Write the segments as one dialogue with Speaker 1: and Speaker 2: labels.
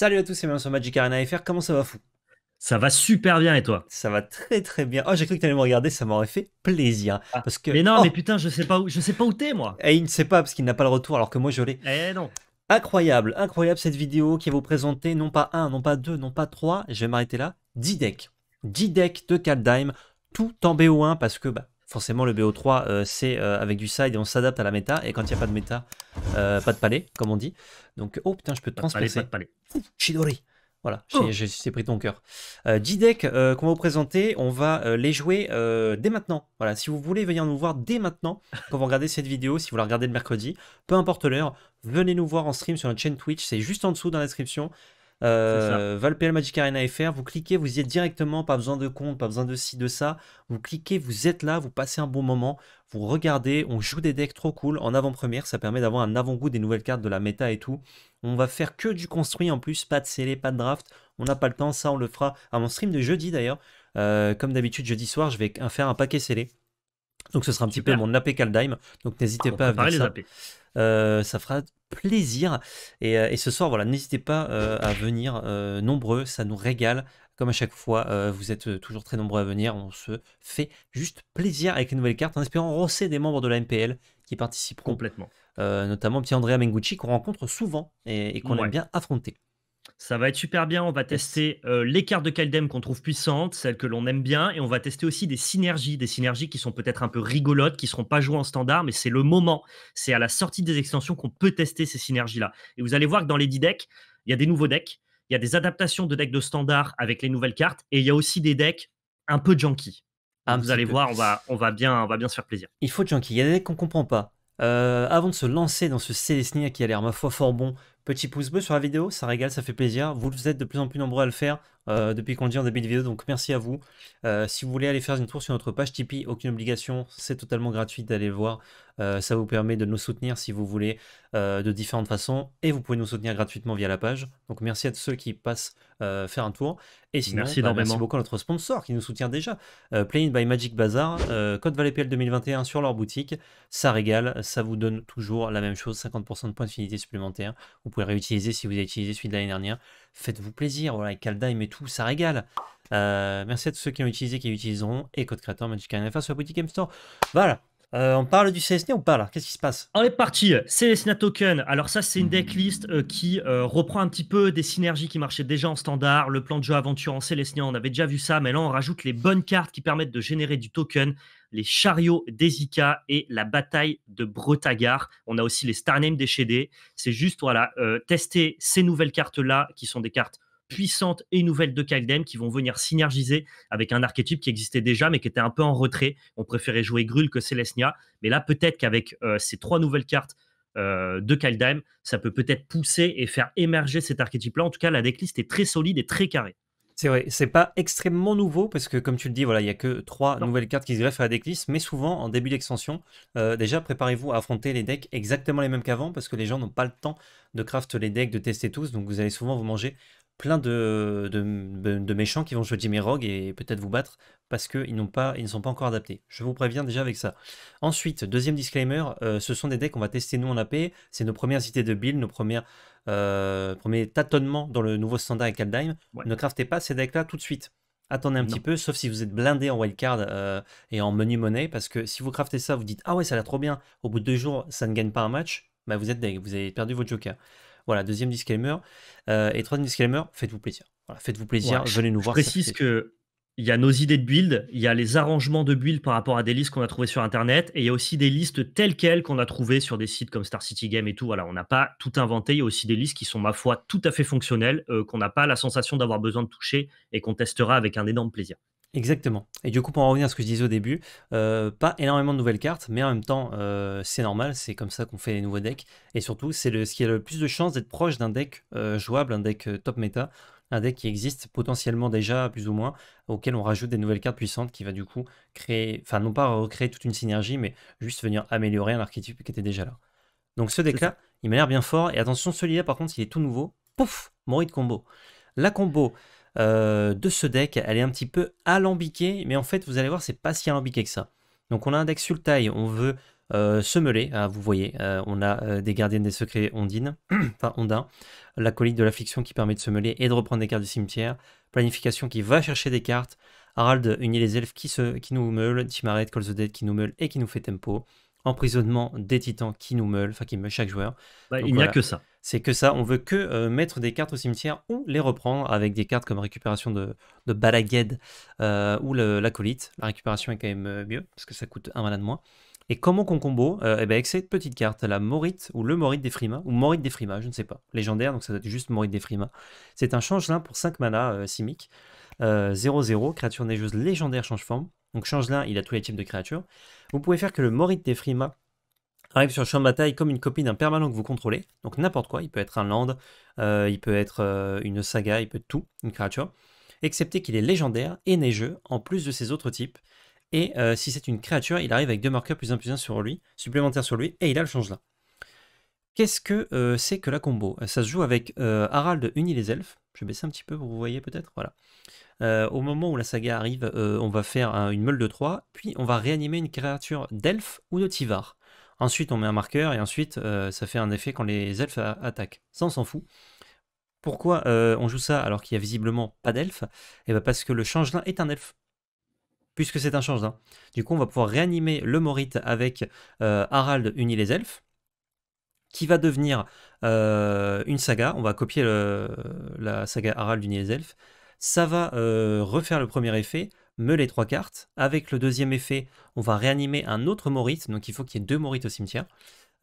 Speaker 1: Salut à tous et bienvenue sur Magic Arena FR, comment ça va fou ça va super bien et toi Ça va très très bien. Oh, j'ai cru que t'allais me regarder, ça m'aurait fait plaisir. Ah, parce que... Mais non, oh mais putain, je sais pas où, je sais pas où t'es moi. Et eh, il ne sait pas parce qu'il n'a pas le retour alors que moi je l'ai. Eh non. Incroyable, incroyable cette vidéo qui va vous présenter non pas un, non pas deux, non pas trois, je vais m'arrêter là, 10 decks. 10 decks de Kaldheim, tout en BO1 parce que bah, forcément le BO3 euh, c'est euh, avec du side et on s'adapte à la méta et quand il n'y a pas de méta, euh, pas de palais comme on dit. Donc oh putain je peux te transpercer. Pas de palais. Chidori. Voilà, oh. j'ai pris ton cœur. Euh, 10 decks qu'on va vous présenter, on va les jouer dès maintenant. Voilà, si vous voulez venir nous voir dès maintenant, quand vous regardez cette vidéo, si vous la regardez le mercredi, peu importe l'heure, venez nous voir en stream sur notre chaîne Twitch, c'est juste en dessous dans la description. Euh, Valpel Magic Arena FR, vous cliquez, vous y êtes directement, pas besoin de compte, pas besoin de ci, de ça. Vous cliquez, vous êtes là, vous passez un bon moment, vous regardez, on joue des decks trop cool en avant-première, ça permet d'avoir un avant-goût des nouvelles cartes, de la méta et tout. On va faire que du construit en plus, pas de scellé, pas de draft, on n'a pas le temps, ça on le fera à mon stream de jeudi d'ailleurs. Euh, comme d'habitude, jeudi soir, je vais faire un paquet scellé. Donc ce sera un petit peu mon AP Kaldime, donc n'hésitez pas à venir ça. Euh, ça fera plaisir. Euh, et, ce soir, voilà, n'hésitez pas euh, à venir nombreux, ça nous régale. Comme à chaque fois, vous êtes toujours très nombreux à venir. On se fait juste plaisir avec les nouvelles cartes en espérant rosser des membres de la MPL qui participeront. Complètement. notamment petit Andrea Mengucci qu'on rencontre souvent et, qu'on aime bien affronter. Ça va être super bien. On va tester euh, les cartes
Speaker 2: de Kaldem qu'on trouve puissantes, celles que l'on aime bien, et on va tester aussi des synergies, des synergies qui sont peut-être un peu rigolotes, qui ne seront pas jouées en standard, mais c'est le moment. C'est à la sortie des extensions qu'on peut tester ces synergies-là. Et vous allez voir que dans les 10 decks, il y a des nouveaux decks, il y a des adaptations de decks de standard avec
Speaker 1: les nouvelles cartes, et il y a aussi des decks un peu janky. Ah vous allez voir, on va, on, va bien, on va bien se faire plaisir. Il faut junky. Il y a des decks qu'on comprend pas. Euh, avant de se lancer dans ce Célestinia qui a l'air, ma foi, fort bon, Petit pouce bleu sur la vidéo, ça régale, ça fait plaisir. Vous, êtes de plus en plus nombreux à le faire euh, depuis qu'on dit en début de vidéo, donc merci à vous. Euh, si vous voulez aller faire une tour sur notre page Tipeee, aucune obligation, c'est totalement gratuit d'aller le voir. Euh, ça vous permet de nous soutenir si vous voulez de différentes façons et vous pouvez nous soutenir gratuitement via la page. Donc merci à tous ceux qui passent faire un tour. Et sinon, bah, merci, énormément. beaucoup à notre sponsor qui nous soutient déjà. Playing by Magic Bazaar, code ValetPL 2021 sur leur boutique. Ça régale, ça vous donne toujours la même chose, 50% de points de finité supplémentaires. Vous pouvez réutiliser si vous avez utilisé celui de l'année dernière. Faites-vous plaisir, voilà, avec et tout, ça régale. Euh, merci à tous ceux qui ont utilisé, qui utiliseront, et code créateur Magic sur la boutique Game Store. Voilà, euh, on parle du CSN e ou pas là Qu'est-ce qui se passe On est parti, CSNA e Token. Alors ça, c'est
Speaker 2: une deck list euh, qui reprend un petit peu des synergies qui marchaient déjà en standard, le plan de jeu aventure en CSNA, e, on avait déjà vu ça, mais là, on rajoute les bonnes cartes qui permettent de générer du token les chariots d'Ezika et la bataille de Bretagar. On a aussi les Starname déchédés. C'est juste, voilà, euh, tester ces nouvelles cartes-là, qui sont des cartes puissantes et nouvelles de Kaldem qui vont venir synergiser avec un archétype qui existait déjà mais qui était un peu en retrait. On préférait jouer Grul que Celestia. Mais là, peut-être qu'avec euh, ces trois nouvelles cartes euh, de Kal'Dem, ça
Speaker 1: peut peut-être pousser et faire émerger cet archétype-là. En tout cas, la decklist est très solide et très carrée. C'est vrai, c'est pas extrêmement nouveau parce que, comme tu le dis, voilà, il n'y a que trois nouvelles cartes qui se greffent à la decklist, mais souvent en début d'extension, euh, déjà préparez-vous à affronter les decks exactement les mêmes qu'avant parce que les gens n'ont pas le temps de craft les decks, de tester tous, donc vous allez souvent vous manger plein de, méchants qui vont jouer Jimmy Rogue et peut-être vous battre parce qu'ils n'ont pas, ils ne sont pas encore adaptés. Je vous préviens déjà avec ça. Ensuite, deuxième disclaimer, euh, ce sont des decks qu'on va tester nous en AP. C'est nos premières cités de build, nos euh, premiers tâtonnements dans le nouveau standard avec Kaldheim. Ne craftez pas ces decks-là tout de suite. Attendez un petit peu, sauf si vous êtes blindé en wildcard euh, et en menu monnaie, parce que si vous craftez ça, vous dites ah ouais ça a l'air trop bien. Au bout de deux jours, ça ne gagne pas un match. Bah vous êtes deg, vous avez perdu votre joker. Voilà, deuxième disclaimer. Euh, et troisième disclaimer, faites-vous plaisir. faites-vous plaisir, venez nous voir. Je précise que il y a nos idées de build, il y a les arrangements de build par rapport à des listes qu'on a trouvées
Speaker 2: sur Internet, et il y a aussi des listes telles quelles qu'on a trouvées sur des sites comme Star City Game et tout. Voilà, on n'a pas tout inventé, il y a aussi des listes qui sont, ma foi, tout à fait fonctionnelles, euh, qu'on n'a pas la sensation d'avoir besoin de toucher et
Speaker 1: qu'on testera avec un énorme plaisir. Exactement. Et du coup, pour en revenir à ce que je disais au début, euh, pas énormément de nouvelles cartes, mais en même temps, euh, c'est normal, c'est comme ça qu'on fait les nouveaux decks. Et surtout, c'est ce qui a le plus de chances d'être proche d'un deck euh, jouable, un deck top meta, un deck qui existe potentiellement déjà, plus ou moins, auquel on rajoute des nouvelles cartes puissantes qui va du coup créer, enfin, non pas recréer toute une synergie, mais juste venir améliorer un archétype qui était déjà là. Donc ce deck-là, il m'a l'air bien fort. Et attention, celui-là, par contre, il est tout nouveau. Pouf Mori de combo. La combo, euh, de ce deck, elle est un petit peu alambiquée, mais en fait, vous allez voir, c'est pas si alambiqué que ça. Donc on a un deck Sultai, on veut euh, se mêler, ah, vous voyez, euh, on a des gardiens des secrets Ondine, enfin Ondin, la colique de la fiction qui permet de se mêler et de reprendre des cartes du cimetière, planification qui va chercher des cartes, Harald unit les elfes qui, se, qui nous meulent, Timaret, Call the Dead qui nous meule et qui nous fait tempo, emprisonnement des titans qui nous meulent, enfin qui meulent chaque joueur. il n'y a que ça. C'est que ça, on veut que euh, mettre des cartes au cimetière ou les reprendre avec des cartes comme récupération de, Balagued euh, ou l'acolyte. La récupération est quand même euh, mieux parce que ça coûte un mana de moins. Et comment qu'on combo eh ben, Avec cette petite carte, la Morite ou le Morite des Frimas, ou Morite des Frimas, je ne sais pas, légendaire, donc ça doit être juste Morite des Frimas. C'est un changelin pour 5 mana simique. 0-0, créature neigeuse légendaire change forme. Donc changelin, il a tous les types de créatures. Vous pouvez faire que le Morite des Frimas arrive sur le champ de bataille comme une copie d'un permanent que vous contrôlez, donc n'importe quoi, il peut être un land, euh, il peut être euh, une saga, il peut être tout, une créature, excepté qu'il est légendaire et neigeux en plus de ses autres types, et euh, si c'est une créature, il arrive avec deux marqueurs plus un plus un sur lui, supplémentaires sur lui, et il a le change là. Qu'est-ce que c'est que la combo Ça se joue avec Harald Unis les Elfes, je vais baisser un petit peu pour vous voyez peut-être, voilà. au moment où la saga arrive, on va faire une meule de 3, puis on va réanimer une créature d'elfe ou de tivar. Ensuite, on met un marqueur et ensuite, euh, ça fait un effet quand les elfes attaquent. Ça, on s'en fout. Pourquoi euh, on joue ça alors qu'il n'y a visiblement pas d'elfes Eh bien, parce que le changelin est un elfe. Puisque c'est un changelin. Du coup, on va pouvoir réanimer le Morite avec euh, Harald uni les elfes qui va devenir une saga. On va copier la saga Harald unis les Elfes. Ça va refaire le premier effet, meuler les trois cartes. Avec le deuxième effet, on va réanimer un autre Morite, donc il faut qu'il y ait deux Morites au cimetière.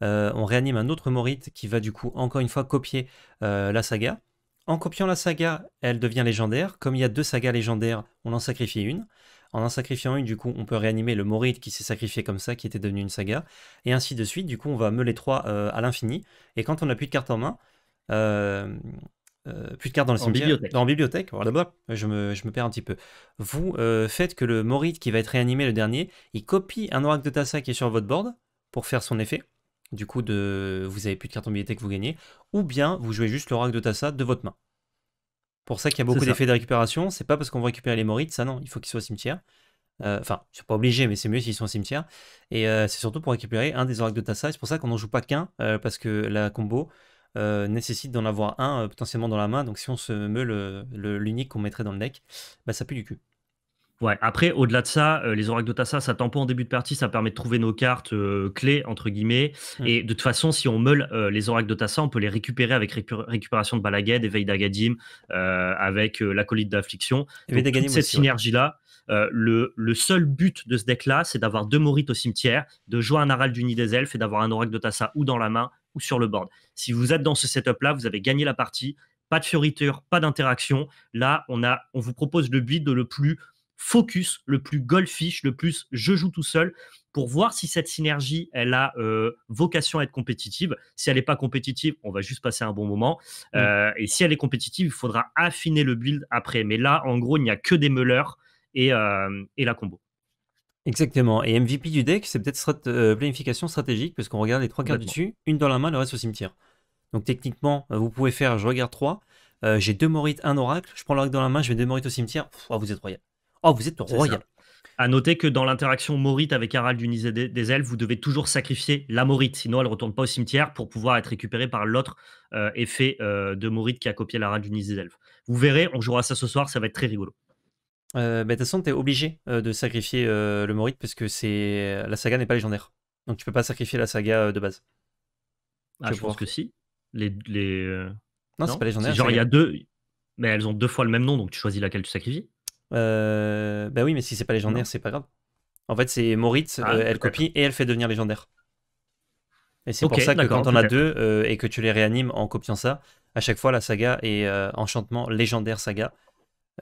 Speaker 1: Euh, on réanime un autre Morite qui va du coup encore une fois copier euh, la saga. En copiant la saga, elle devient légendaire. Comme il y a deux sagas légendaires, on en sacrifie une. En en sacrifiant une, du coup, on peut réanimer le Morite qui s'est sacrifié comme ça, qui était devenu une saga. Et ainsi de suite, du coup, on va meuler trois euh, à l'infini. Et quand on n'a plus de cartes en main, euh, plus de cartes dans le cimetière. En bibliothèque. bibliothèque. Voilà, bah, je me, je me perds un petit peu. Vous euh, faites que le Morite qui va être réanimé le dernier, il copie un oracle de Tassa qui est sur votre board pour faire son effet. Du coup, de, vous avez plus de cartes en bibliothèque, vous gagnez. Ou bien vous jouez juste l'oracle de Tassa de votre main. Pour ça qu'il y a beaucoup d'effets de récupération. C'est pas parce qu'on va récupérer les Morites, ça non, il faut qu'ils soient au cimetière. Euh, enfin, euh, suis pas obligé, mais c'est mieux s'ils sont au cimetière. Et c'est surtout pour récupérer un des oracles de Tassa. C'est pour ça qu'on n'en joue pas qu'un, parce que la combo, euh, nécessite d'en avoir un euh, potentiellement dans la main. Donc si on se meule l'unique qu'on mettrait dans le deck, bah, ça pue du cul. Ouais, après, au-delà de ça, euh, les oracles tassa ça tampon en début de partie, ça permet
Speaker 2: de trouver nos cartes clés, entre guillemets. Mm. Et de toute façon, si on meule les oracles Tassa, on peut les récupérer avec récupération de Balagued, éveil d'Agadim, avec l'acolyte d'affliction. Cette synergie-là, le, seul but de ce deck-là, c'est d'avoir deux Morites au cimetière, de jouer un Aral du Nid des Elfes et d'avoir un oracle Tassa ou dans la main sur le board. Si vous êtes dans ce setup-là, vous avez gagné la partie. Pas de fioriture, pas d'interaction. Là, on, a, on vous propose le build le plus focus, le plus goldfish, le plus je joue tout seul pour voir si cette synergie, elle a euh, vocation à être compétitive. Si elle n'est pas compétitive, on va juste passer un bon moment. Mm. Euh, et si elle est compétitive, il faudra affiner le build après. Mais là, en gros,
Speaker 1: il n'y a que des meuleurs et, euh, et la combo. Exactement. Et MVP du deck, c'est peut-être euh, planification stratégique, parce qu'on regarde les trois cartes dessus, une dans la main, le reste au cimetière. Donc techniquement, euh, vous pouvez faire, je regarde trois, euh, j'ai deux morites, un oracle, je prends l'oracle dans la main, je mets deux morites au cimetière, oh, vous êtes royal. Oh, vous êtes royal. À noter que dans l'interaction Morite avec Harald du
Speaker 2: des, Elfes, vous devez toujours sacrifier la Morite, sinon elle ne retourne pas au cimetière pour pouvoir être récupérée par l'autre effet de Morite qui a copié l'Harald du Nid des Elfes. Vous verrez, on jouera ça ce soir, ça va être très rigolo.
Speaker 1: Euh, bah, de toute façon, t'es obligé euh, de sacrifier euh, le Morite parce que c'est la saga n'est pas légendaire. Donc tu peux pas sacrifier la saga de base. Ah, je pense que si. Les, Non, c'est pas légendaire. Genre, il y a deux. Mais elles ont deux fois le même nom, donc tu choisis laquelle tu sacrifies. Bah oui, mais si c'est pas légendaire, c'est pas grave. En fait, c'est Moritz, ah, elle copie et elle fait devenir légendaire. Et c'est pour ça que quand on a deux et que tu les réanimes en copiant ça, à chaque fois la saga est enchantement légendaire saga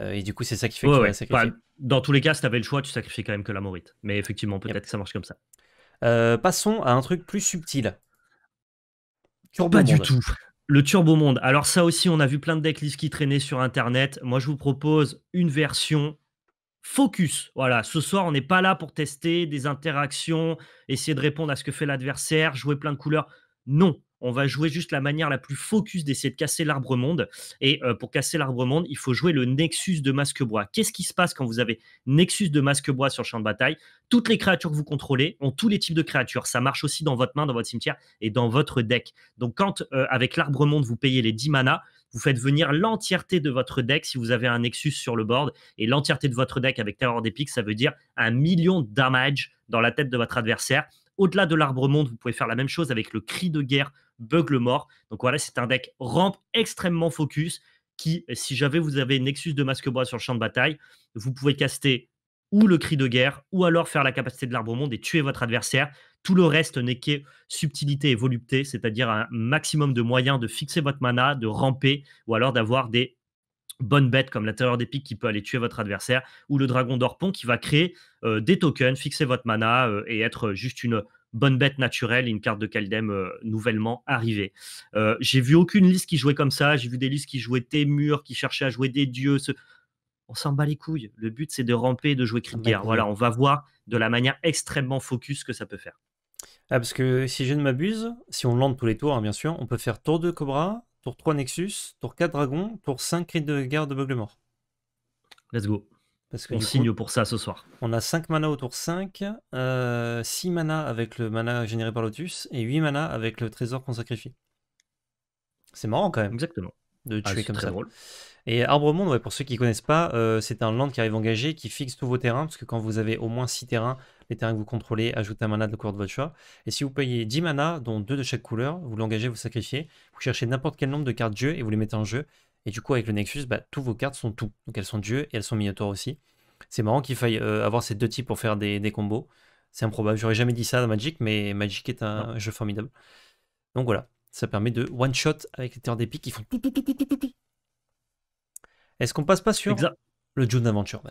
Speaker 1: euh, et du coup, c'est ça qui fait que sacrifier.
Speaker 2: dans tous les cas, si tu avais le choix, tu sacrifiais quand même que la morite. Mais effectivement, peut-être que ça marche comme ça. Euh, passons à un truc plus subtil. du tout. Le Turbo Monde. Alors ça aussi, on a vu plein de decklists qui traînaient sur Internet. Moi, je vous propose une version focus. Voilà, ce soir, on n'est pas là pour tester des interactions, essayer de répondre à ce que fait l'adversaire, jouer plein de couleurs. Non, on va jouer juste la manière la plus focus d'essayer de casser l'arbre monde. Et euh, pour casser l'arbre monde, il faut jouer le nexus de masque bois. Qu'est-ce qui se passe quand vous avez nexus de masque bois sur le champ de bataille Toutes les créatures que vous contrôlez ont tous les types de créatures. Ça marche aussi dans votre main, dans votre cimetière et dans votre deck. Donc quand euh, avec l'arbre monde, vous payez les 10 mana, vous faites venir l'entièreté de votre deck si vous avez un Nexus sur le board. Et l'entièreté de votre deck avec Terror des Pics, ça veut dire un million de damage dans la tête de votre adversaire. Au-delà de l'arbre monde, vous pouvez faire la même chose avec le cri de guerre Bugle Mort. Donc voilà, c'est un deck rampe extrêmement focus qui, si jamais vous avez Nexus de Masque Bois sur le champ de bataille, vous pouvez caster ou le cri de guerre, ou alors faire la capacité de l'arbre monde et tuer votre adversaire. Tout le reste n'est que subtilité et volupté, c'est-à-dire un maximum de moyens de fixer votre mana, de ramper, ou alors d'avoir des bonne bête comme la terreur des pics qui peut aller tuer votre adversaire, ou le dragon d'Orpon qui va créer euh, des tokens, fixer votre mana euh, et être juste une bonne bête naturelle, une carte de Kaldem euh, nouvellement arrivée. j'ai vu aucune liste qui jouait comme ça, j'ai vu des listes qui jouaient Témur, qui cherchaient à jouer des dieux. Ce... On s'en
Speaker 1: bat les couilles. Le but, c'est de ramper et de jouer cri de guerre. Voilà, on
Speaker 2: va voir de la manière extrêmement focus que ça peut faire.
Speaker 1: Ah, parce que si je ne m'abuse, si on lande tous les tours, hein, bien sûr, on peut faire tour de Cobra, Tour 3 Nexus, tour 4 Dragon, tour 5 Crédit de guerre de beugle Mort. Let's go. on signe pour ça ce soir. On a 5 mana au tour 5, 6 euh, mana avec le mana généré par Lotus et 8 mana avec le trésor qu'on sacrifie. C'est marrant quand même. Exactement. De ah, tuer comme très ça. Drôle. Et Arbre Monde, pour ceux qui ne connaissent pas, euh, c'est un land qui arrive engagé qui fixe tous vos terrains parce que quand vous avez au moins 6 terrains les terrains que vous contrôlez, ajoutez un mana de la couleur de votre choix. Et si vous payez 10 mana, dont 2 de chaque couleur, vous l'engagez, vous sacrifiez, vous cherchez n'importe quel nombre de cartes dieu et vous les mettez en jeu. Et du coup, avec le Nexus, bah, tous toutes vos cartes sont tout. Donc elles sont dieux et elles sont miniatures aussi. C'est marrant qu'il faille euh, avoir ces deux types pour faire des, combos. C'est improbable. J'aurais jamais dit ça dans Magic, mais Magic est un jeu formidable. Donc voilà, ça permet de one-shot avec les terres d'épic qui font. Est-ce qu'on passe pas sur le June Adventure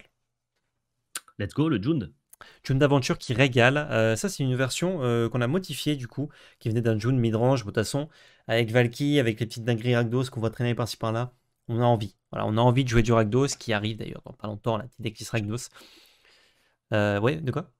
Speaker 1: Let's go, le June June d'aventure qui régale. Euh, ça, c'est une version euh, qu'on a modifiée du coup, qui venait d'un June midrange, façon, avec Valkyrie, avec les petites dingueries Ragdos, qu'on voit traîner par-ci par-là. On a envie. Voilà, on a envie de jouer du Ragdos, qui arrive d'ailleurs dans pas longtemps, la petite Dexis Ragdos. Euh, ouais, de quoi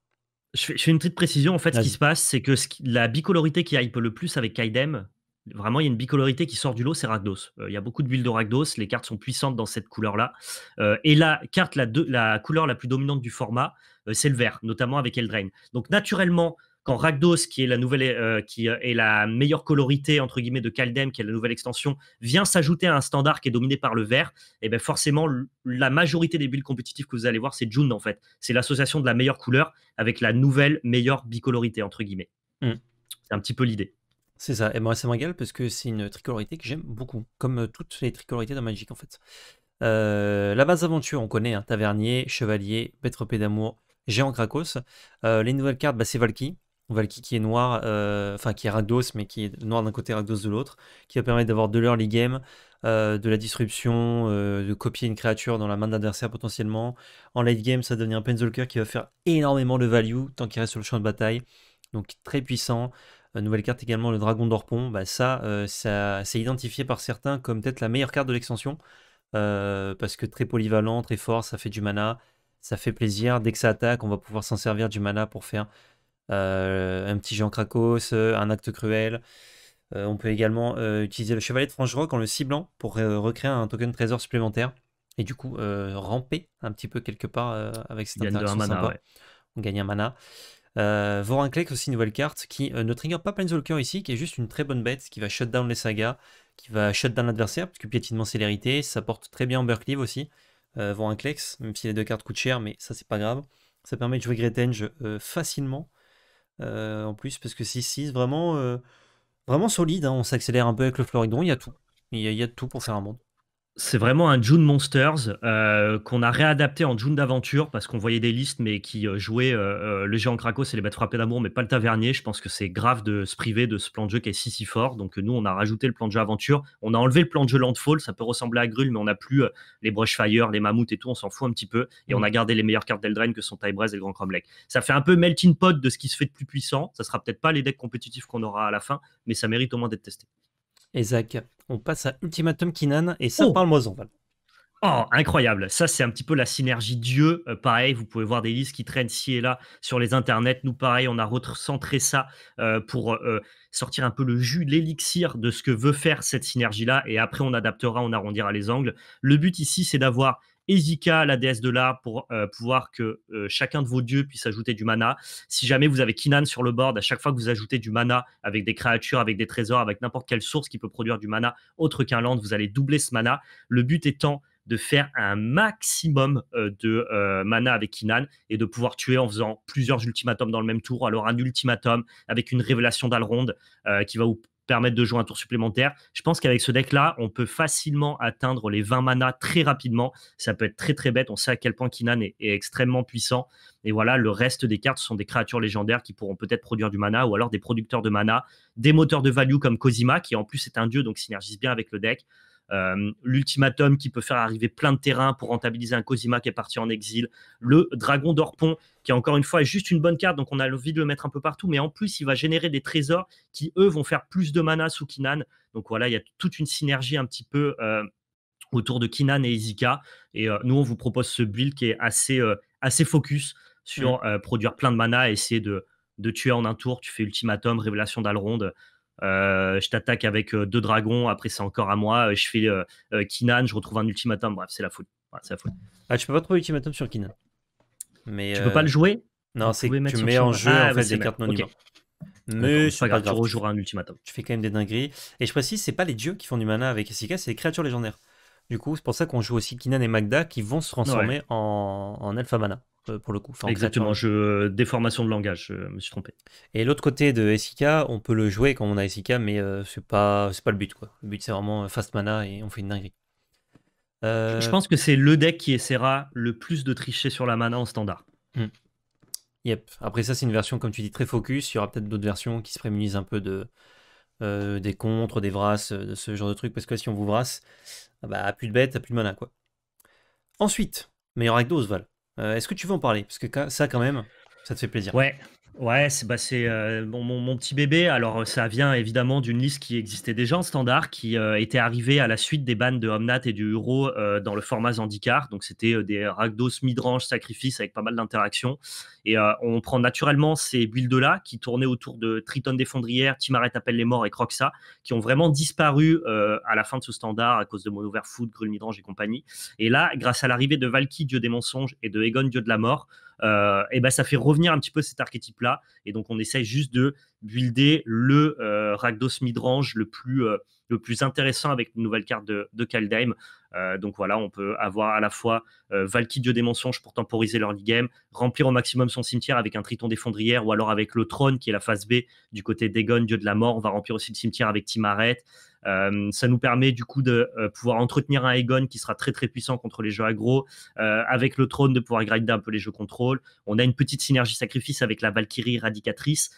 Speaker 1: je fais, une petite précision. En
Speaker 2: fait, ce qui se passe, c'est que la bicolorité qui hype le plus avec Kaidem, Vraiment, il y a une bicolorité qui sort du lot, c'est ragdos euh, il y a beaucoup de builds de ragdos les cartes sont puissantes dans cette couleur-là. Euh, et la carte, la, la, couleur la plus dominante du format, euh, c'est le vert, notamment avec Eldraine. Donc naturellement, quand ragdos qui est la nouvelle, qui est la meilleure colorité entre guillemets de Kaldem, qui est la nouvelle extension, vient s'ajouter à un standard qui est dominé par le vert, et eh bien forcément, la majorité des builds compétitifs que vous allez voir, c'est June en fait. C'est l'association de la meilleure couleur avec la nouvelle meilleure bicolorité
Speaker 1: entre guillemets. Hmm. C'est un petit peu l'idée. C'est ça, et moi ben, ça m'égale parce que c'est une tricolorité que j'aime beaucoup, comme euh, toutes les tricolorités dans Magic en fait. Euh, la base aventure, on connaît, hein. Tavernier, Chevalier, Pétropé d'amour, Géant Krakos. Euh, les nouvelles cartes, bah, c'est Valky. Valky qui est noir, enfin qui est Ragdos, mais qui est noir d'un côté, Ragdos de l'autre, qui va permettre d'avoir de l'early game, de la disruption, de copier une créature dans la main d'adversaire potentiellement. En late game, ça devenir un Penzolker qui va faire énormément de value tant qu'il reste sur le champ de bataille. Donc très puissant. Euh, nouvelle carte également, le Dragon d'Orpon. Bah, ça, euh, ça c'est identifié par certains comme peut-être la meilleure carte de l'extension. Euh, parce que très polyvalent, très fort, ça fait du mana, ça fait plaisir. Dès que ça attaque, on va pouvoir s'en servir du mana pour faire un petit Jean Krakos, un acte cruel. on peut également utiliser le chevalier de Rock en le ciblant pour recréer un token trésor supplémentaire et du coup ramper un petit peu quelque part avec cette on interaction mana, sympa. On gagne un mana. Euh, Vorinclex aussi, nouvelle carte qui euh, ne trigger pas Planeswalker ici, qui est juste une très bonne bête, qui va down les sagas, qui va shutdown l'adversaire, que piétinement célérité, ça porte très bien en Burkleave aussi. Euh, Vorinclex, même si les deux cartes coûtent cher, mais ça c'est pas grave. Ça permet de jouer Gretenge euh, facilement, euh, en plus, parce que 6-6, vraiment, vraiment solide, hein. on s'accélère un peu avec le Floridon, il y a tout. il y a tout pour faire un monde c'est vraiment un June Monsters euh, qu'on a réadapté
Speaker 2: en June d'aventure parce qu'on voyait des listes mais qui euh, jouaient euh, le géant Krakos et les bêtes frappées d'amour mais pas le tavernier. Je pense que c'est grave de se priver de ce plan de jeu qui est si si fort. Donc nous on a rajouté le plan de jeu aventure, on a enlevé le plan de jeu Landfall, ça peut ressembler à Grul mais on n'a plus les Brushfire, les mammouths et tout, on s'en fout un petit peu et on a mm. gardé les meilleures cartes d'Eldraine que sont Tybrez et le Grand Cromlech. Ça fait un peu melting pot de ce qui se fait de plus puissant, ça sera peut-être pas les decks compétitifs qu'on aura à la fin mais ça mérite au moins d'être testé. Et Zach, on passe à Ultimatum Kinan et ça oh. parle-moi-en, Oh, incroyable. Ça, c'est un petit peu la synergie Dieu. Euh, pareil, vous pouvez voir des listes qui traînent ci et là sur les internets. Nous, pareil, on a recentré ça euh, pour euh, sortir un peu le jus, l'élixir de ce que veut faire cette synergie-là. Et après, on adaptera, on arrondira les angles. Le but ici, c'est d'avoir Ezika, la déesse de l'art, pour euh, pouvoir que euh, chacun de vos dieux puisse ajouter du mana. Si jamais vous avez Kinan sur le board, à chaque fois que vous ajoutez du mana avec des créatures, avec des trésors, avec n'importe quelle source qui peut produire du mana autre qu'un land, vous allez doubler ce mana. Le but étant de faire un maximum euh, de mana avec Kinan et de pouvoir tuer en faisant plusieurs ultimatums dans le même tour. Alors un ultimatum avec une révélation d'Alronde qui va vous permettre de jouer un tour supplémentaire. Je pense qu'avec ce deck-là, on peut facilement atteindre les 20 manas très rapidement. Ça peut être très très bête. On sait à quel point Kinan est, extrêmement puissant. Et voilà, le reste des cartes, sont des créatures légendaires qui pourront peut-être produire du mana ou alors des producteurs de mana, des moteurs de value comme Kozima, qui en plus est un dieu, donc synergise bien avec le deck. Euh, l'ultimatum qui peut faire arriver plein de terrain pour rentabiliser un Cosima qui est parti en exil, le dragon d'Orpon qui encore une fois est juste une bonne carte, donc on a envie de le mettre un peu partout, mais en plus il va générer des trésors qui eux vont faire plus de mana sous Kinan. Donc voilà, il y a toute une synergie un petit peu euh, autour de Kinan et Izika. Et euh, nous, on vous propose ce build qui est assez, assez focus sur produire plein de mana, essayer de, de tuer en un tour. Tu fais ultimatum, révélation d'Alronde, euh, je t'attaque avec euh, deux dragons, après c'est encore à moi, euh, je fais Kinan, je retrouve un ultimatum, bref, c'est la foule c'est la Ah, tu peux pas trouver
Speaker 1: ultimatum sur Kinan. Mais, tu peux pas le jouer Non, c'est que tu mets en jeu ah, des cartes non Mais sur pas, grave, tu un ultimatum. Tu fais quand même des dingueries. Et je précise, c'est pas les dieux qui font du mana avec Sika. c'est les créatures légendaires. Du coup, c'est pour ça qu'on joue aussi Kinan et Magda qui vont se transformer en alpha mana. Euh, pour le coup. Enfin, Exactement, Je déformation de langage, je me suis trompé. Et l'autre côté de SIK, on peut le jouer quand on a SIK, mais euh, c'est pas, pas le but. Quoi. Le but, c'est vraiment euh, fast mana et on fait une dinguerie. Je pense que c'est le deck qui essaiera le plus de tricher sur la mana en standard. Hmm. Yep. Après ça, c'est une version, comme tu dis, très focus. Il y aura peut-être d'autres versions qui se prémunissent un peu de, des contres, des vrasses, de ce genre de trucs. Parce que si on vous vrasse, ah bah, plus de bête, plus de mana. quoi. Ensuite, meilleur avec Val. Euh, est-ce que tu veux en parler Parce que ça, quand même, ça te fait plaisir. Ouais, Ouais, c'est bah,
Speaker 2: euh, mon, petit bébé. Alors, euh, ça vient évidemment d'une liste qui existait déjà en standard, qui euh, était arrivée à la suite des bannes de Homnat et du Huro dans le format Zandikar. Donc, c'était des ragdos, midrange sacrifice avec pas mal d'interactions. Et on prend naturellement ces builds-là qui tournaient autour de Triton des Fondrières, Timaret appelle les morts et Croxa, qui ont vraiment disparu à la fin de ce standard à cause de Mono Food, Grul Midrange et compagnie. Et là, grâce à l'arrivée de Valky, dieu des mensonges, et de Egon, dieu de la mort, euh, et ben ça fait revenir un petit peu cet archétype-là. Et donc on essaye juste de builder le euh, Ragdos midrange le plus euh, le plus intéressant avec une nouvelle carte de, de Kaldheim. Euh, donc voilà, on peut avoir à la fois euh, Valkyrie, dieu des mensonges pour temporiser leur early game, remplir au maximum son cimetière avec un triton des fondrières ou alors avec le trône qui est la phase B du côté d'Egon, dieu de la mort. On va remplir aussi le cimetière avec Timaret. Euh, ça nous permet du coup de pouvoir entretenir un Egon qui sera très très puissant contre les jeux aggro, avec le trône de pouvoir grinder un peu les jeux contrôle. On a une petite synergie sacrifice avec la Valkyrie radicatrice,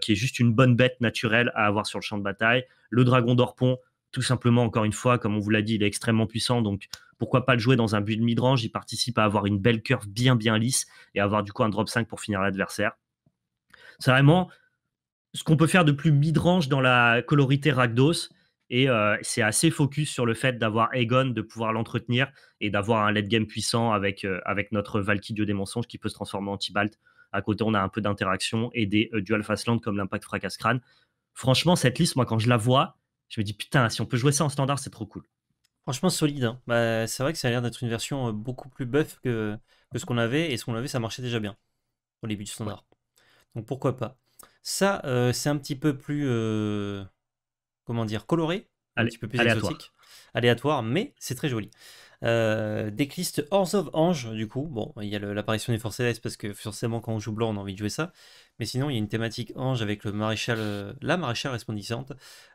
Speaker 2: qui est juste une bonne bête naturelle à avoir sur le champ de bataille. Le dragon d'Orpont tout simplement, encore une fois, comme on vous l'a dit, il est extrêmement puissant. Donc, pourquoi pas le jouer dans un but de mid Il participe à avoir une belle curve bien, bien lisse et avoir du coup un drop 5 pour finir l'adversaire. C'est vraiment ce qu'on peut faire de plus midrange dans la colorité Rakdos. Et euh, c'est assez focus sur le fait d'avoir Aegon, de pouvoir l'entretenir et d'avoir un late game puissant avec, euh, avec notre Valkyrie des mensonges qui peut se transformer en Tibalt. À côté, on a un peu d'interaction et des euh, dual dual land comme l'impact fracas Crâne. Franchement, cette liste, moi, quand je la vois, je me dis putain, si on peut jouer ça en standard, c'est trop cool.
Speaker 1: Franchement, solide. Hein. Bah, c'est vrai que ça a l'air d'être une version euh, beaucoup plus buff que, ce qu'on avait, et ce qu'on avait, ça marchait déjà bien au début du standard. Donc pourquoi pas. Ça, euh, c'est un petit peu plus, euh, comment dire, coloré, un petit peu plus aléatoire. aléatoire, mais c'est très joli. Euh, decklist Horse of Ange, du coup. Bon, il y a l'apparition des forces célestes parce que forcément, quand on joue blanc, on a envie de jouer ça. Mais sinon, il y a une thématique ange avec le maréchal, euh, la maréchale resplendissante,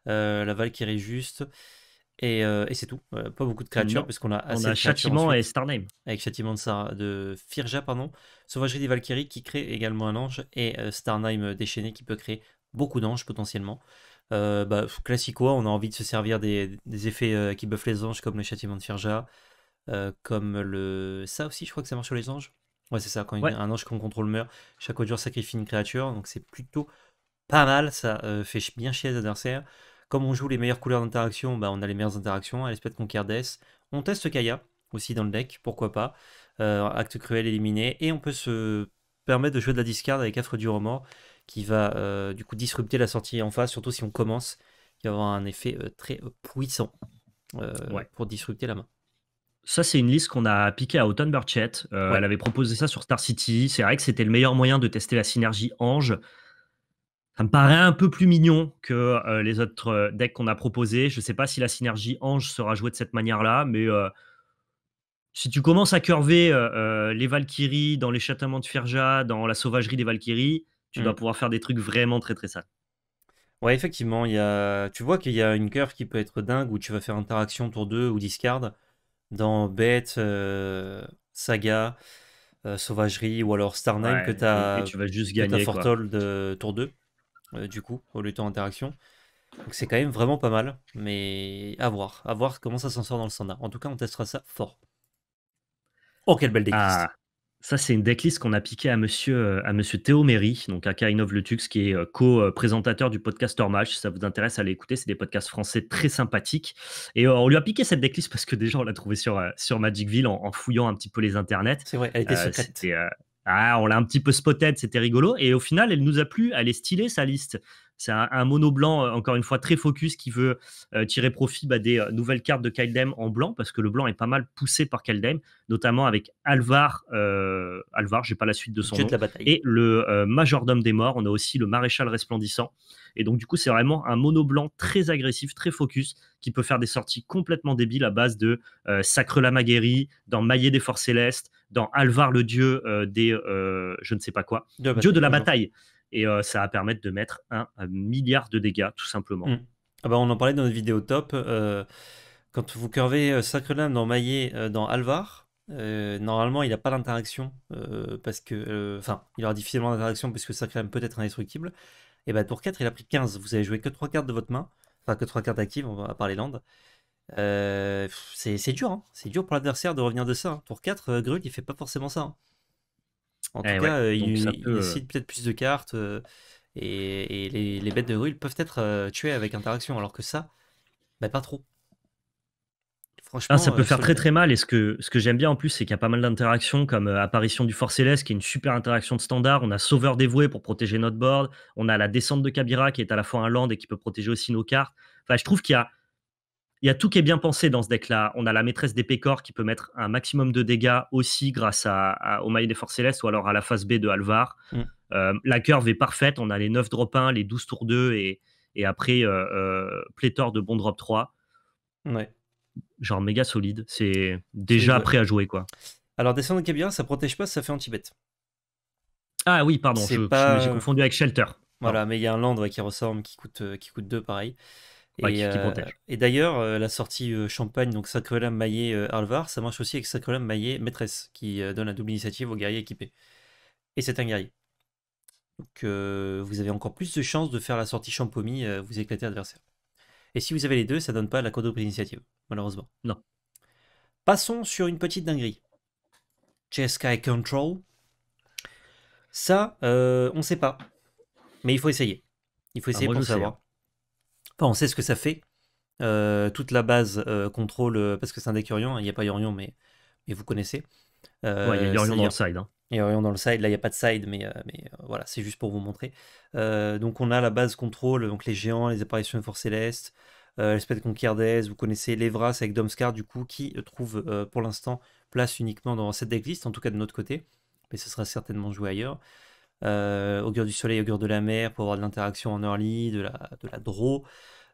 Speaker 1: euh, la Valkyrie juste. Et, euh, c'est tout. pas beaucoup de créatures, parce qu'on a assez On a Châtiment et Starname. Avec Châtiment de, de Firja, pardon. Sauvagerie des Valkyries qui crée également un ange. Et Starname déchaîné qui peut créer beaucoup d'anges potentiellement. Bah, classico, on a envie de se servir des, des effets qui buffent les anges comme le Châtiment de Firja, euh, comme le. Ça aussi, je crois que ça marche sur les anges. Ouais, c'est ça, quand un ange qu'on contrôle meurt, chaque autre jour sacrifie une créature, donc c'est plutôt pas mal, ça euh, fait bien chier les adversaires. Comme on joue les meilleures couleurs d'interaction, bah, on a les meilleures interactions, l'espèce de Death. On teste Kaya aussi dans le deck, pourquoi pas. Euh, acte cruel éliminé, et on peut se permettre de jouer de la discarde avec Affre du Remords, qui va du coup disrupter la sortie en face, surtout si on commence, il va avoir un effet très puissant pour disrupter la main ça, c'est une liste qu'on a piquée à Autumn Burchett.
Speaker 2: Euh, elle avait proposé ça sur Star City. C'est vrai que c'était le meilleur moyen de tester la synergie Ange. Ça me paraît un peu plus mignon que euh, les autres euh, decks qu'on a proposés. Je ne sais pas si la synergie Ange sera jouée de cette manière-là, mais si tu commences à curver les Valkyries dans les châtiments de Ferja, dans la sauvagerie des Valkyries, tu vas mm. pouvoir faire des trucs vraiment
Speaker 1: très très sales. Ouais, effectivement, y a... tu vois qu'il y a une curve qui peut être dingue où tu vas faire interaction tour 2 ou discard dans Bête, euh, Saga, euh, Sauvagerie ou alors Starname que tu as. tu vas de tour 2, euh, du coup, au lieu de interaction. Donc c'est quand même vraiment pas mal, mais à voir. À voir comment ça s'en sort dans le standard. En tout cas, on testera ça fort.
Speaker 2: Oh, quelle belle dégâts. Ça, c'est une decklist qu'on a piquée à monsieur, euh, à monsieur Théo Méry, donc à Kainov Letux, qui est euh, co-présentateur du podcast Match. Si ça vous intéresse, allez l'écouter. c'est des podcasts français très sympathiques. Et euh, on lui a piqué cette decklist parce que déjà, on l'a trouvée sur, sur Magicville en, fouillant un petit peu les internets. C'est vrai, elle était secrète. ah, on l'a un petit peu spotted, c'était rigolo. Et au final, elle nous a plu, elle est stylée, sa liste. C'est un, mono blanc, euh, encore une fois, très focus qui veut euh, tirer profit bah, des euh, nouvelles cartes de Kaldem en blanc, parce que le blanc est pas mal poussé par Kaldem, notamment avec Alvar. Alvar, j'ai pas la suite de son nom. Et le majordome des morts. On a aussi le maréchal resplendissant. Et donc, du coup, c'est vraiment un mono blanc très agressif, très focus, qui peut faire des sorties complètement débiles à base de Sacre la Maguerie, dans Maillet des Forces Célestes, dans Alvar le dieu des je ne sais pas quoi, dieu de la bataille et euh, ça va permettre de mettre un, milliard de dégâts, tout simplement. Mm.
Speaker 1: Ah bah, on en parlait dans notre vidéo top. Euh, quand vous curvez euh, Sacre Lame dans Maillet, dans Alvar, normalement, il n'a pas d'interaction parce que, enfin, il aura difficilement d'interaction puisque que Lame peut-être indestructible. Et ben pour 4, il a pris 15. Vous avez joué que 3 cartes de votre main, enfin que 3 cartes actives, on va à part les landes. c'est dur, hein. c'est dur pour l'adversaire de revenir de ça. Hein. Pour 4, Grul, il fait pas forcément ça. Hein. En tout eh cas, euh, il ils, peut... Euh, peut-être plus de cartes euh, et, les, bêtes de rue peuvent être tuées avec interaction, alors que ça, bah, pas trop. Franchement, ça peut faire très très
Speaker 2: mal. Et ce que, ce que j'aime bien en plus, c'est qu'il y a pas mal d'interactions comme Apparition du Fort Céleste, qui est une super interaction de standard. On a Sauveur dévoué pour protéger notre board. On a la descente de Kabira, qui est à la fois un land et qui peut protéger aussi nos cartes. Enfin, je trouve qu'il y a, il y a tout qui est bien pensé dans ce deck-là. On a la maîtresse des pécores qui peut mettre un maximum de dégâts aussi grâce à, au maillet des forces célestes ou alors à la phase B de Alvar. Mm. Euh, la curve est parfaite. On a les 9 drop 1, les 12 tours 2 et, et après euh, euh, pléthore de bons drop 3. Ouais. Genre méga solide. C'est déjà prêt à jouer quoi.
Speaker 1: Alors descendre de bien ça protège pas, ça fait anti-bête. Ah oui, pardon, j'ai pas... confondu avec Shelter. Voilà, mais il y a un land qui ressemble, qui coûte, qui coûte 2 pareil. Euh, et, d'ailleurs, euh, la sortie euh, Champagne, donc Lame Maillet Alvar, ça marche aussi avec Lame Maillet Maîtresse, qui donne la double initiative aux guerriers équipés. Et c'est un guerrier. Donc vous avez encore plus de chances de faire la sortie Champomy, vous éclatez adversaire. Et si vous avez les deux, ça donne pas la quadruple initiative, malheureusement. Non. Passons sur une petite dinguerie. Sky Control. Ça, on sait pas. Mais il faut essayer. Il faut ah, essayer pour savoir. Hein on sait ce que ça fait. Euh, toute la base euh, contrôle, euh, parce que c'est un deck Orion, hein, il n'y a pas Orion, mais, mais vous connaissez. Euh, hein. il y a Orion dans le side. Il y a dans le side, là il n'y a pas de side, mais, mais voilà, c'est juste pour vous montrer. donc on a la base contrôle, donc les géants, les apparitions de force céleste, l'espèce de conquérdez, vous connaissez l'Evras avec Domscar du coup, qui trouve pour l'instant place uniquement dans cette decklist, en tout cas de notre côté, mais ce sera certainement joué ailleurs. Euh, augure du soleil, augure de la mer, pour avoir de l'interaction en early, de la, de la draw,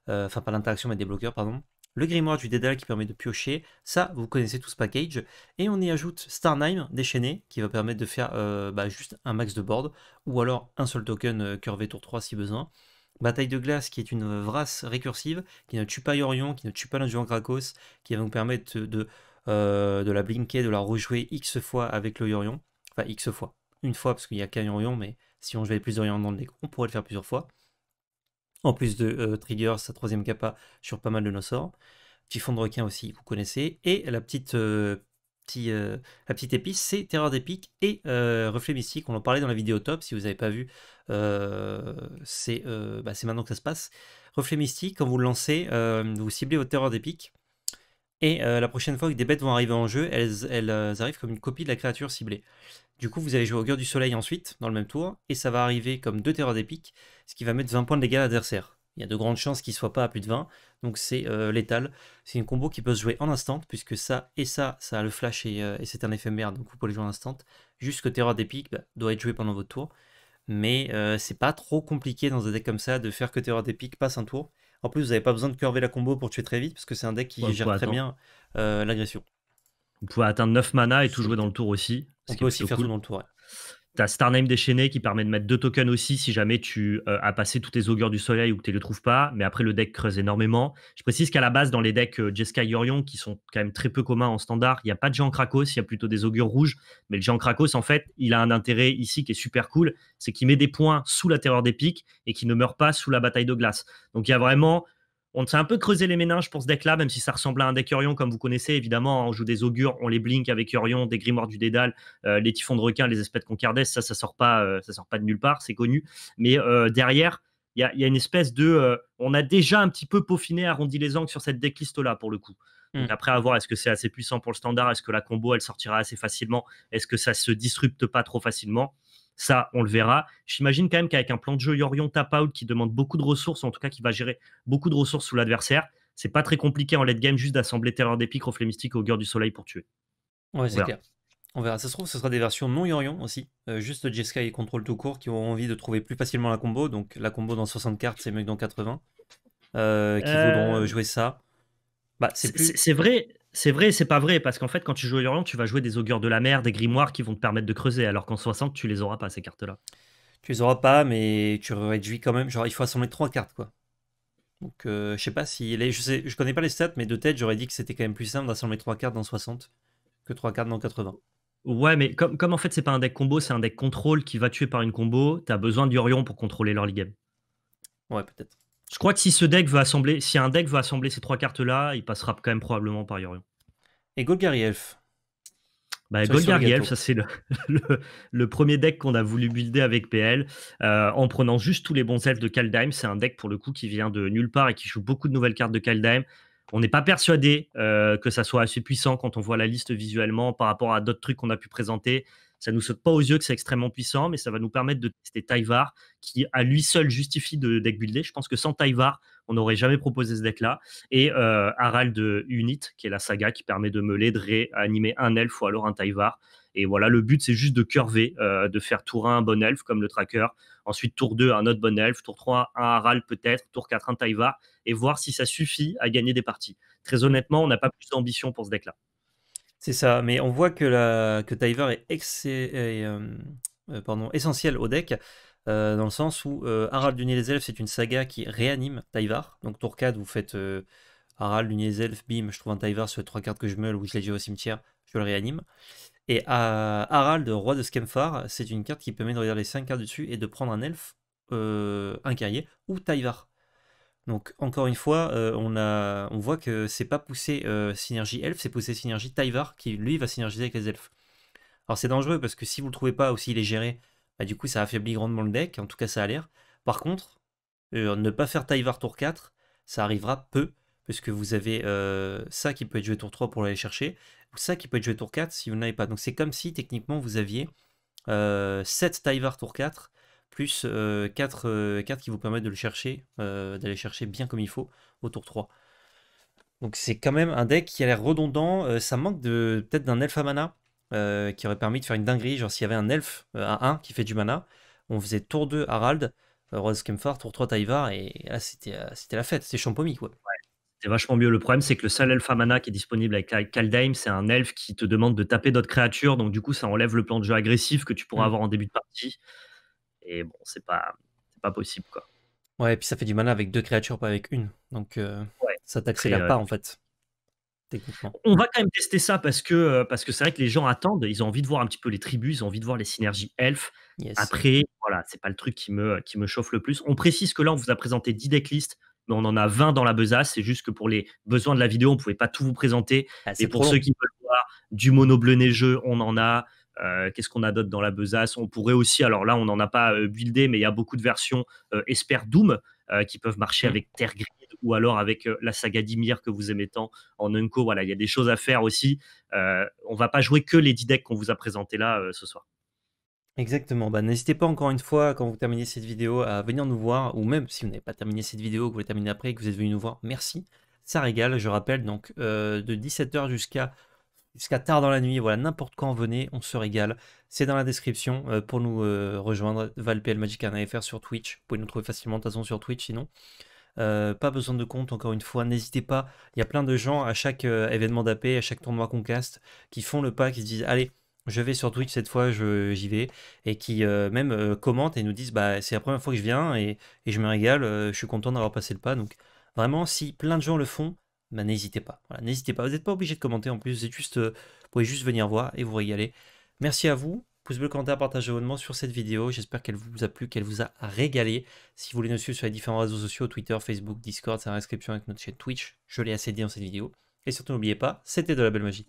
Speaker 1: euh, enfin pas l'interaction mais des bloqueurs, pardon. Le grimoire du dédale qui permet de piocher, ça vous connaissez tout ce package. Et on y ajoute Starnheim déchaîné qui va permettre de faire euh, bah, juste un max de board ou alors un seul token curvé tour 3 si besoin. Bataille de glace qui est une vrasse récursive qui ne tue pas Yorion, qui ne tue pas l'induant Krakos, qui va vous permettre de, de la blinker, de la rejouer X fois avec le Yorion, enfin X fois une fois, parce qu'il y a qu'un Orion, mais si on jouait plus Orion dans le deck, on pourrait le faire plusieurs fois. En plus de euh, Trigger, sa troisième capa sur pas mal de nos sorts. Petit fond de requin aussi, vous connaissez. Et la petite, euh, euh, la petite épice, c'est Terreur des Pics et Reflet Mystique. On en parlait dans la vidéo top, si vous n'avez pas vu, c'est bah, maintenant que ça se passe. Reflet Mystique, quand vous le lancez, vous ciblez votre Terreur des Pics. Et euh, la prochaine fois que des bêtes vont arriver en jeu, elles, euh, arrivent comme une copie de la créature ciblée. Du coup, vous allez jouer au cœur du soleil ensuite, dans le même tour, et ça va arriver comme deux terreurs d'épique, ce qui va mettre 20 points de dégâts à l'adversaire. Il y a de grandes chances qu'il ne soit pas à plus de 20, donc c'est euh, létal. C'est une combo qui peut se jouer en instant, puisque ça et ça, ça a le flash et, c'est un éphémère, donc vous pouvez le jouer en instant. Juste que terreur d'épique bah, doit être joué pendant votre tour, mais c'est pas trop compliqué dans un deck comme ça de faire que terreur d'épique passe un tour en plus, vous n'avez pas besoin de curver la combo pour tuer très vite, parce que c'est un deck qui gère très bien euh, l'agression.
Speaker 2: Vous pouvez atteindre 9 mana et tout jouer dans le tour aussi. On peut aussi faire tout dans le tour. Tu as Starname déchaîné qui permet de mettre deux tokens aussi si jamais tu euh, as passé tous tes augures du soleil ou que tu ne le trouves pas. Mais après, le deck creuse énormément. Je précise qu'à la base, dans les decks euh, jessica Jeskai Yorion, qui sont quand même très peu communs en standard, il n'y a pas de géant Krakos, il y a plutôt des augures rouges. Mais le Jean Krakos, en fait, il a un intérêt ici qui est super cool c'est qu'il met des points sous la terreur des pics et qu'il ne meurt pas sous la bataille de glace. Donc il y a vraiment on s'est un peu creusé les méninges pour ce deck-là, même si ça ressemble à un deck Orion, comme vous connaissez, évidemment. Hein. On joue des augures, on les blink avec Orion, des grimoires du dédale, euh, les typhons de requin, les espèces de ça, ça sort pas, euh, ça sort pas de nulle part, c'est connu. Mais euh, derrière, il y, a une espèce de. on a déjà un petit peu peaufiné, arrondi les angles sur cette decklist-là, pour le coup. Hmm. après, à voir, est-ce que c'est assez puissant pour le standard Est-ce que la combo, elle sortira assez facilement Est-ce que ça se disrupte pas trop facilement ça, on le verra. J'imagine quand même qu'avec un plan de jeu Yorion tap-out qui demande beaucoup de ressources, en tout cas qui va gérer beaucoup de ressources sous l'adversaire, c'est pas très compliqué en late game juste d'assembler Terreur des Pics, Reflet Mystique, Augure du Soleil pour tuer. Ouais, c'est
Speaker 1: On verra, ça se trouve, ce sera des versions non Yorion aussi, euh, juste Jeskai et Control tout court qui auront envie de trouver plus facilement la combo. Donc la combo dans 60 cartes, c'est mieux dans 80. Euh, qui euh, voudront jouer ça. Bah,
Speaker 2: c'est vrai, c'est vrai c'est pas vrai, parce qu'en fait, quand tu joues à tu vas jouer des augures de la mer, des grimoires qui vont
Speaker 1: te permettre de creuser, alors qu'en 60, tu les auras pas, ces cartes-là. Tu les auras pas, mais tu réduis quand même. Genre, il faut assembler trois cartes, quoi. Donc, euh, je sais pas si. je, sais, je connais pas les stats, mais de tête, j'aurais dit que c'était quand même plus simple d'assembler trois cartes dans 60 que trois cartes dans 80. Ouais, mais comme, comme en fait, c'est pas un deck combo, c'est un deck contrôle qui va tuer par une combo, t'as besoin d'Orion pour contrôler leur game.
Speaker 2: Ouais, peut-être. Je crois que si ce deck assembler, si un deck veut assembler ces trois cartes-là, il passera quand même probablement par Yorion.
Speaker 1: Et Golgari Elf
Speaker 2: bah, Golgari Elf, ça c'est le, premier deck qu'on a voulu builder avec PL euh, en prenant juste tous les bons elfes de Kaldheim. C'est un deck pour le coup qui vient de nulle part et qui joue beaucoup de nouvelles cartes de Kaldheim. On n'est pas persuadé euh, que ça soit assez puissant quand on voit la liste visuellement par rapport à d'autres trucs qu'on a pu présenter. Ça ne nous saute pas aux yeux que c'est extrêmement puissant, mais ça va nous permettre de tester Taivar, qui à lui seul justifie de deck builder. Je pense que sans Taivar, on n'aurait jamais proposé ce deck-là. Et euh, Harald Unit, qui est la saga qui permet de meuler, de réanimer un elfe ou alors un Taivar. Et voilà, le but, c'est juste de curver, euh, de faire tour 1 un bon Elf, comme le tracker, ensuite tour 2 un autre bon Elf, tour 3 un Harald peut-être, tour 4 un Taivar, et voir si ça suffit à gagner des parties. Très
Speaker 1: honnêtement, on n'a pas plus d'ambition pour ce deck-là. C'est ça, mais on voit que, la, que est, euh, euh, essentiel au deck, euh, dans le sens où Harald du les Elfes, c'est une saga qui réanime Taivar. Donc 4, vous faites Harald du des Elfes, bim, je trouve un Taivar sur les trois cartes que je meule ou je les au cimetière, je le réanime. Et Harald, roi de Skemphar, c'est une carte qui permet de regarder les 5 cartes dessus et de prendre un elfe, un guerrier ou Taivar. Donc encore une fois, euh, on, voit que c'est pas poussé euh, synergie Elf, c'est poussé synergie Taivar qui lui va synergiser avec les elfes. Alors c'est dangereux parce que si vous le trouvez pas ou s'il est géré, bah, du coup ça affaiblit grandement le deck, en tout cas ça a l'air. Par contre, euh, ne pas faire Tyvar tour 4, ça arrivera peu, puisque vous avez ça qui peut être joué tour 3 pour aller chercher, ou ça qui peut être joué tour 4 si vous n'avez pas. Donc c'est comme si techniquement vous aviez 7 Taivar tour 4 plus 4, euh, cartes euh, qui vous permettent de le chercher, euh, d'aller chercher bien comme il faut au tour 3. Donc c'est quand même un deck qui a l'air redondant, ça manque de peut-être d'un elfe à mana, qui aurait permis de faire une dinguerie, genre s'il y avait un elfe à 1 qui fait du mana, on faisait tour 2 Harald, Rose Kemphar, tour 3 Taivar, et là c'était la fête, c'est Champomy quoi.
Speaker 2: c'est vachement mieux. Le problème, c'est que le seul elfe à mana qui est disponible avec Kaldheim, c'est un elfe qui te demande de taper d'autres créatures. Donc, du coup, ça enlève le plan de jeu agressif que tu pourras mm. avoir en début de partie. Et bon, c'est pas, pas possible, quoi.
Speaker 1: Ouais, et puis ça fait du mal avec deux créatures, pas avec une. Donc euh, ça t'accélère euh, pas, en fait.
Speaker 2: On va quand même tester ça parce que euh, parce que c'est vrai que les gens attendent, ils ont envie de voir un petit peu les tribus, ils ont envie de voir les synergies elfes Après, voilà, c'est pas le truc qui me, qui me chauffe le plus. On précise que là, on vous a présenté 10 decklists, mais on en a 20 dans la besace. C'est juste que pour les besoins de la vidéo, on pouvait pas tout vous présenter. Ah, et pour ceux qui veulent voir du mono bleu neigeux, on en a. Euh, qu'est-ce qu'on a d'autre dans la besace On pourrait aussi, alors là, on n'en a pas euh, buildé, mais il y a beaucoup de versions euh, Esper Doom qui peuvent marcher mmh. avec Terre grid ou alors avec la saga dimire que vous aimez tant en Unco. Voilà, il y a des choses à faire aussi. on on va pas jouer que les 10 decks qu'on vous a présentés là
Speaker 1: ce soir. Exactement. Bah, N'hésitez pas encore une fois, quand vous terminez cette vidéo, à venir nous voir, ou même si vous n'avez pas terminé cette vidéo, que vous la terminez après et que vous êtes venu nous voir, merci. Ça régale, je rappelle, donc de 17h jusqu'à jusqu'à tard dans la nuit. Voilà, n'importe quand, venez, on se régale. C'est dans la description euh, pour nous euh, rejoindre. ValPL Magicana FR sur Twitch. Vous pouvez nous trouver facilement de toute façon sur Twitch sinon. Euh, pas besoin de compte, encore une fois, n'hésitez pas. Il y a plein de gens à chaque événement d'AP, à chaque tournoi qu'on caste, qui font le pas, qui se disent Allez, je vais sur Twitch cette fois, j'y vais, et qui même commentent et nous disent bah, c'est la première fois que je viens et, je me régale, je suis content d'avoir passé le pas. Donc vraiment, si plein de gens le font, bah, n'hésitez pas. Voilà, n'hésitez pas. Vous n'êtes pas obligé de commenter en plus. Euh, vous, pouvez juste venir voir et vous régaler. Merci à vous. Pouce bleu, commentaire, partage abonnement sur cette vidéo. J'espère qu'elle vous a plu, qu'elle vous a régalé. Si vous voulez nous suivre sur les différents réseaux sociaux, Twitter, Facebook, Discord, c'est en description avec notre chaîne Twitch. Je l'ai assez dit dans cette vidéo. Et surtout, n'oubliez pas, c'était de la belle magie.